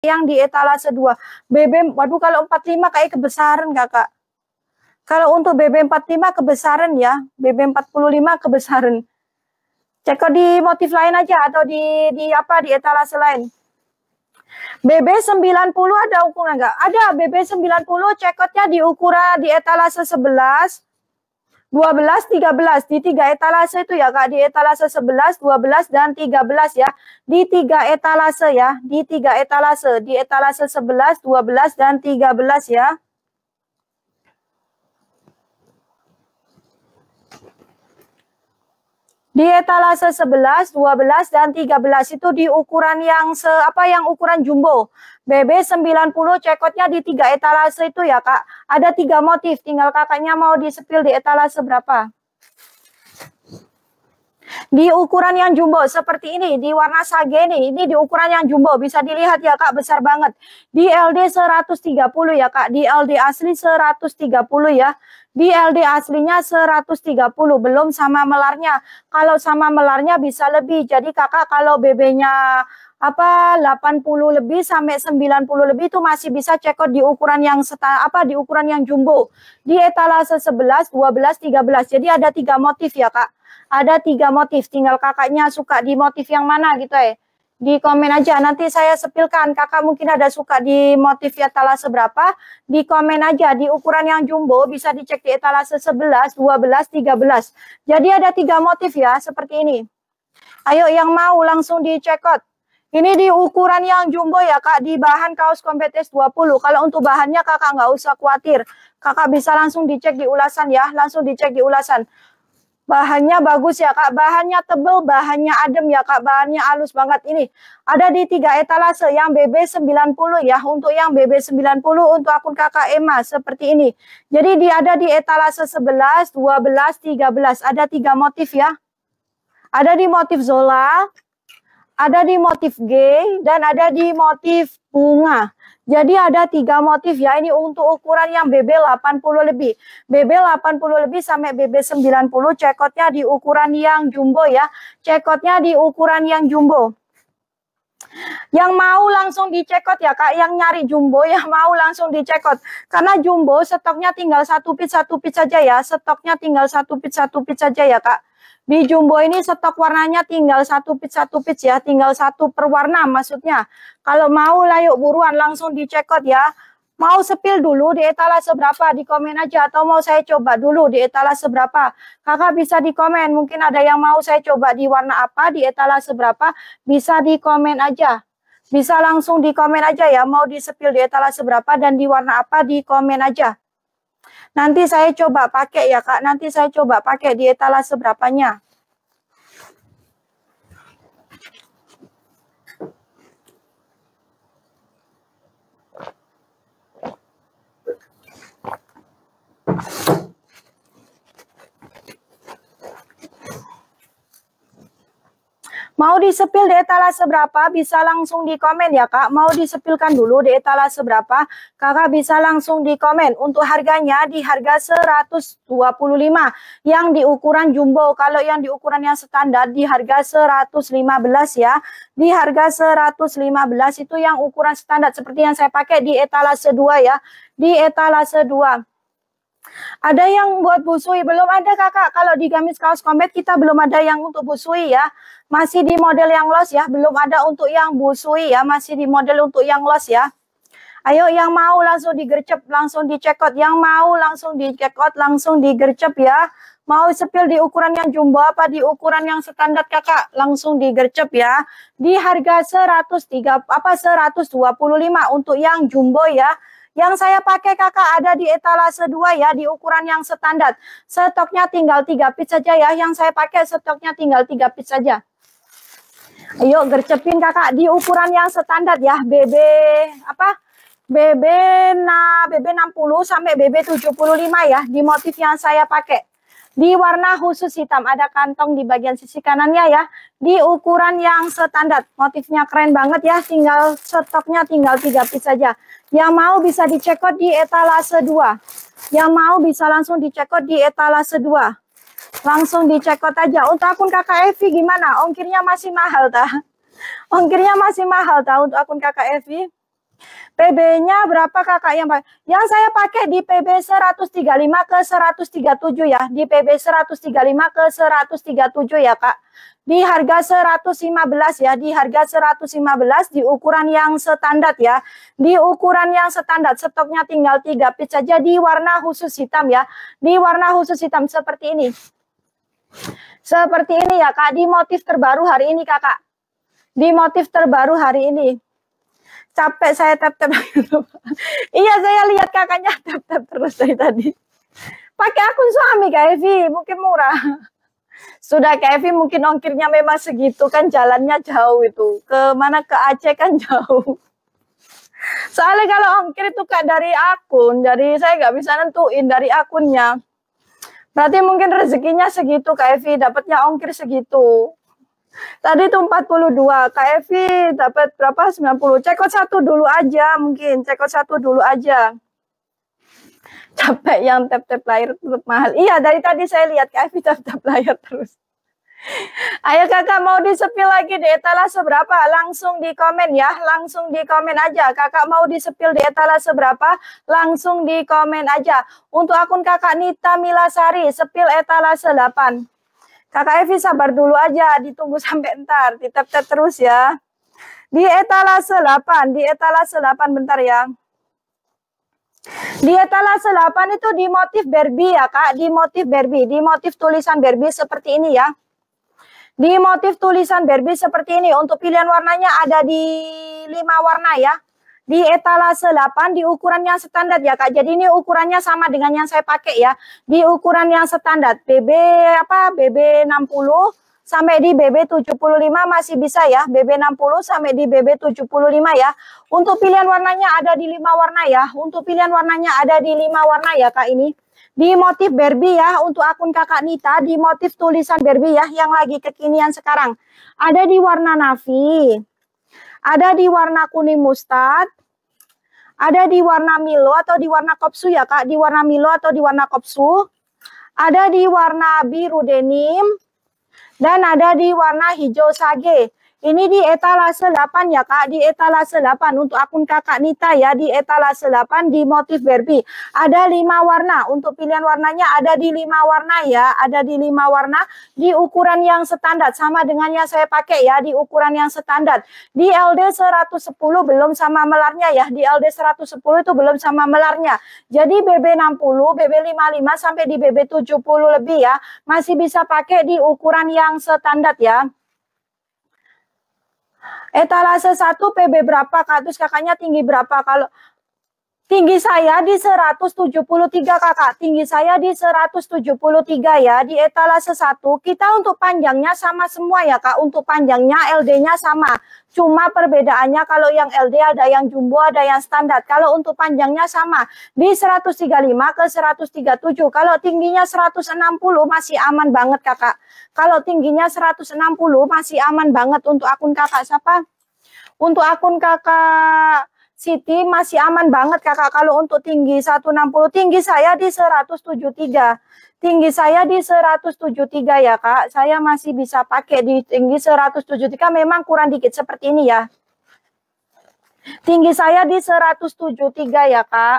yang di etalase 2. BB, waduh kalau 45 kayak kebesaran kakak. Kalau untuk BB 45 kebesaran ya, BB 45 kebesaran. Cek di motif lain aja atau di di apa di etalase lain. BB 90 ada ukuran enggak? Ada BB 90 cekotnya di ukuran di etalase 11 12, 13. Di tiga etalase itu ya Kak, di etalase 11, 12, dan 13 ya. Di tiga etalase ya, di tiga etalase. Di etalase 11, 12, dan 13 ya. Di etalase 11, 12 dan 13 itu di ukuran yang se apa yang ukuran jumbo. BB 90 cekotnya di tiga etalase itu ya, Kak. Ada tiga motif, tinggal Kakaknya mau disepil di etalase berapa? Di ukuran yang jumbo seperti ini, di warna sage ini, ini di ukuran yang jumbo bisa dilihat ya Kak, besar banget. Di LD 130 ya Kak, di LD asli 130 ya di LD aslinya 130 belum sama melarnya kalau sama melarnya bisa lebih jadi kakak kalau BB-nya apa 80 lebih sampai 90 lebih itu masih bisa cekot di ukuran yang seta, apa di ukuran yang jumbo di etalase 11 12 13 jadi ada tiga motif ya kak ada tiga motif tinggal kakaknya suka di motif yang mana gitu ya eh di komen aja nanti saya sepilkan kakak mungkin ada suka di motif ya etalase berapa di komen aja di ukuran yang jumbo bisa dicek di etalase 11 12 13 jadi ada tiga motif ya seperti ini ayo yang mau langsung di out ini di ukuran yang jumbo ya kak di bahan kaos kompetes 20 kalau untuk bahannya kakak nggak usah khawatir kakak bisa langsung dicek di ulasan ya langsung dicek di ulasan Bahannya bagus ya kak, bahannya tebel, bahannya adem ya kak, bahannya halus banget ini. Ada di tiga etalase, yang BB90 ya, untuk yang BB90 untuk akun kakak Emma seperti ini. Jadi dia ada di etalase 11, 12, 13, ada tiga motif ya. Ada di motif Zola, ada di motif G, dan ada di motif bunga. Jadi ada tiga motif ya ini untuk ukuran yang BB 80 lebih. BB 80 lebih sampai BB 90 cekotnya di ukuran yang jumbo ya. Cekotnya di ukuran yang jumbo. Yang mau langsung dicekot ya Kak, yang nyari jumbo yang mau langsung dicekot. Karena jumbo stoknya tinggal satu pit satu pit saja ya, stoknya tinggal satu pit satu pit saja ya Kak. Di jumbo ini stok warnanya tinggal satu pit satu pit ya, tinggal satu per warna maksudnya. Kalau mau layuk buruan langsung dicekot ya. Mau sepil dulu di etalase berapa di komen aja atau mau saya coba dulu di etalase berapa. Kakak bisa di komen mungkin ada yang mau saya coba di warna apa di etalase berapa bisa di komen aja. Bisa langsung di komen aja ya, mau di sepil di etalase berapa dan di warna apa di komen aja. Nanti saya coba pakai ya kak, nanti saya coba pakai di etalase berapanya. Mau disepil di etalase berapa? Bisa langsung di komen ya kak. Mau disepilkan dulu di etalase berapa? Kakak bisa langsung di komen. Untuk harganya di harga 125. Yang di ukuran jumbo. Kalau yang di ukuran yang standar di harga 115 ya. Di harga 115 itu yang ukuran standar seperti yang saya pakai di etalase 2 ya. Di etalase 2. Ada yang buat busui? Belum ada kakak. Kalau di gamis kaos combat kita belum ada yang untuk busui ya. Masih di model yang los ya. Belum ada untuk yang busui ya. Masih di model untuk yang los ya. Ayo yang mau langsung digercep, langsung dicekot. Yang mau langsung dicekot, langsung digercep ya. Mau sepil di ukuran yang jumbo apa di ukuran yang standar kakak? Langsung digercep ya. Di harga 103 apa 125 untuk yang jumbo ya. Yang saya pakai kakak ada di etalase 2 ya, di ukuran yang standar. Stoknya tinggal 3 piece saja ya, yang saya pakai stoknya tinggal 3 piece saja. Ayo gercepin kakak di ukuran yang standar ya, BB apa? BB, nah, BB 60 sampai BB 75 ya, di motif yang saya pakai di warna khusus hitam. Ada kantong di bagian sisi kanannya ya. Di ukuran yang standar. Motifnya keren banget ya. Tinggal stoknya tinggal 3 piece saja. Yang mau bisa dicekot di etalase 2. Yang mau bisa langsung dicekot di etalase 2. Langsung dicekot aja. Untuk akun kakak Evi gimana? Ongkirnya masih mahal tak? Ongkirnya masih mahal tak untuk akun kakak Evi? PB-nya berapa kakak yang pakai? Yang saya pakai di PB 135 ke 137 ya. Di PB 135 ke 137 ya kak. Di harga 115 ya. Di harga 115 di ukuran yang standar ya. Di ukuran yang standar stoknya tinggal 3 piece saja di warna khusus hitam ya. Di warna khusus hitam seperti ini. Seperti ini ya kak. Di motif terbaru hari ini kakak. Di motif terbaru hari ini capek saya tap-tap. iya, saya lihat kakaknya tap-tap terus dari tadi. Pakai akun suami Kak Evi, mungkin murah. Sudah Kak Evi mungkin ongkirnya memang segitu kan jalannya jauh itu. Ke mana ke Aceh kan jauh. Soalnya kalau ongkir itu Kak dari akun, jadi saya nggak bisa nentuin dari akunnya. Berarti mungkin rezekinya segitu Kak Evi, dapatnya ongkir segitu. Tadi itu 42. Kak Evi dapat berapa? 90. Cekot satu dulu aja mungkin. Cekot satu dulu aja. Capek yang tap-tap layar tetap mahal. Iya, dari tadi saya lihat Kak Evi tap-tap layar terus. Ayo kakak mau disepil lagi di etalase berapa? Langsung di komen ya, langsung di komen aja. Kakak mau disepil di etalase berapa? Langsung di komen aja. Untuk akun kakak Nita Milasari, sepil etalase 8. Kakak Evi sabar dulu aja, ditunggu sampai ntar, tetap terus ya. Di etalase 8, di etalase 8 bentar ya. Di etalase 8 itu di motif Barbie ya kak, di motif Barbie, di motif tulisan Barbie seperti ini ya. Di motif tulisan Barbie seperti ini, untuk pilihan warnanya ada di 5 warna ya di etalase 8 di ukuran yang standar ya Kak. Jadi ini ukurannya sama dengan yang saya pakai ya. Di ukuran yang standar BB apa BB 60 sampai di BB 75 masih bisa ya. BB 60 sampai di BB 75 ya. Untuk pilihan warnanya ada di lima warna ya. Untuk pilihan warnanya ada di lima warna ya Kak ini di motif Barbie ya untuk akun kakak Nita di motif tulisan Barbie ya yang lagi kekinian sekarang ada di warna navy ada di warna kuning mustard ada di warna Milo atau di warna kopsu ya kak? Di warna Milo atau di warna kopsu? Ada di warna biru denim. Dan ada di warna hijau sage. Ini di etalase 8 ya Kak, di etalase 8 untuk akun Kakak Nita ya, di etalase 8 di motif Barbie. Ada 5 warna, untuk pilihan warnanya ada di 5 warna ya, ada di 5 warna di ukuran yang standar sama dengan yang saya pakai ya, di ukuran yang standar. Di LD 110 belum sama melarnya ya, di LD 110 itu belum sama melarnya. Jadi BB 60, BB 55 sampai di BB 70 lebih ya, masih bisa pakai di ukuran yang standar ya. Etalase satu PB berapa, kak? Terus kakaknya tinggi berapa. Kalau Tinggi saya di 173 kakak, tinggi saya di 173 ya, di etalase 1, kita untuk panjangnya sama semua ya kak, untuk panjangnya LD-nya sama. Cuma perbedaannya kalau yang LD ada yang jumbo, ada yang standar. Kalau untuk panjangnya sama, di 135 ke 137, kalau tingginya 160 masih aman banget kakak. Kalau tingginya 160 masih aman banget untuk akun kakak siapa? Untuk akun kakak Siti masih aman banget kakak kalau untuk tinggi 160 tinggi saya di 173 tinggi saya di 173 ya kak saya masih bisa pakai di tinggi 173 memang kurang dikit seperti ini ya tinggi saya di 173 ya kak